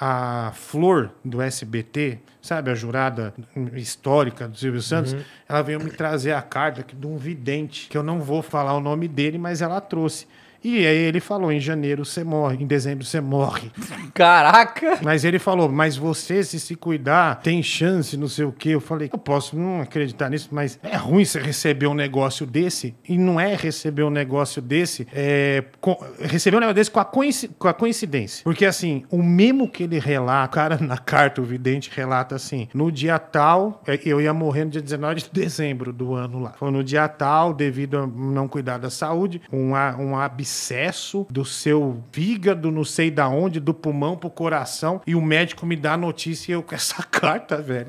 a flor do SBT, sabe, a jurada histórica do Silvio Santos, uhum. ela veio me trazer a carta de um vidente, que eu não vou falar o nome dele, mas ela trouxe. E aí ele falou: em janeiro você morre, em dezembro você morre. Caraca! Mas ele falou: mas você, se se cuidar, tem chance, não sei o quê. Eu falei: eu posso não acreditar nisso, mas é ruim você receber um negócio desse. E não é receber um negócio desse, é com, receber um negócio desse com a, com a, coincidência. Porque assim, o mesmo que ele relata, o cara na carta, o vidente relata assim: no dia tal, é, eu ia morrer no dia 19 de dezembro do ano lá. Foi no dia tal, devido a não cuidar da saúde, um, um excesso do seu fígado, não sei da onde, do pulmão pro coração, e o médico me dá a notícia e eu com essa carta, velho.